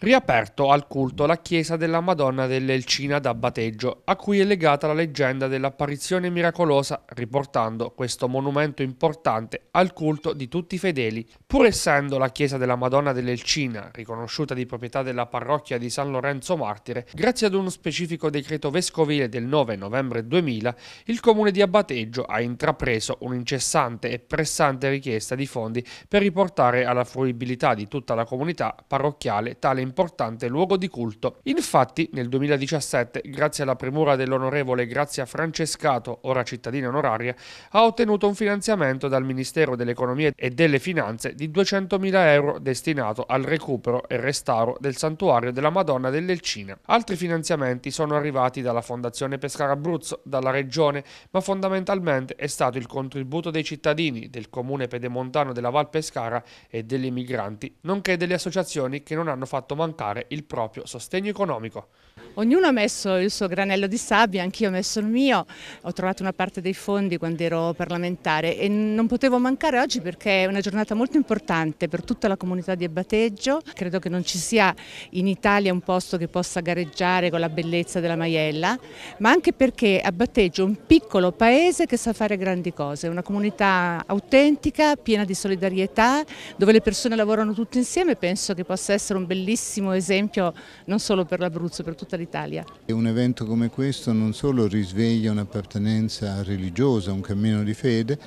riaperto al culto la chiesa della Madonna dell'Elcina da Bateggio, a cui è legata la leggenda dell'apparizione miracolosa, riportando questo monumento importante al culto di tutti i fedeli. Pur essendo la chiesa della Madonna dell'Elcina riconosciuta di proprietà della parrocchia di San Lorenzo Martire, grazie ad uno specifico decreto vescovile del 9 novembre 2000, il comune di Abateggio ha intrapreso un'incessante e pressante richiesta di fondi per riportare alla fruibilità di tutta la comunità parrocchiale tale importante luogo di culto. Infatti, nel 2017, grazie alla premura dell'onorevole Grazia Francescato, ora cittadina onoraria, ha ottenuto un finanziamento dal Ministero dell'Economia e delle Finanze di 200.000 euro destinato al recupero e restauro del santuario della Madonna dell'Elcina. Altri finanziamenti sono arrivati dalla Fondazione Pescara Abruzzo, dalla Regione, ma fondamentalmente è stato il contributo dei cittadini, del comune pedemontano della Val Pescara e degli emigranti, nonché delle associazioni che non hanno fatto mancare il proprio sostegno economico. Ognuno ha messo il suo granello di sabbia, anch'io ho messo il mio, ho trovato una parte dei fondi quando ero parlamentare e non potevo mancare oggi perché è una giornata molto importante per tutta la comunità di Abateggio. Credo che non ci sia in Italia un posto che possa gareggiare con la bellezza della Maiella, ma anche perché Abateggio è un piccolo paese che sa fare grandi cose, è una comunità autentica, piena di solidarietà, dove le persone lavorano tutte insieme, penso che possa essere un bellissimo grandissimo esempio non solo per l'Abruzzo, per tutta l'Italia. Un evento come questo non solo risveglia un'appartenenza religiosa, un cammino di fede,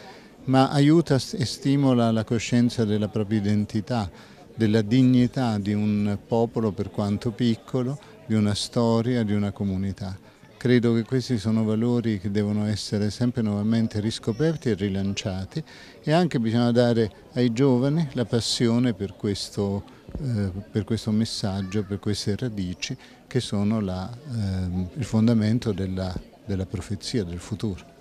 ma aiuta e stimola la coscienza della propria identità, della dignità di un popolo per quanto piccolo, di una storia, di una comunità. Credo che questi sono valori che devono essere sempre nuovamente riscoperti e rilanciati e anche bisogna dare ai giovani la passione per questo eh, per questo messaggio, per queste radici che sono la, eh, il fondamento della, della profezia, del futuro.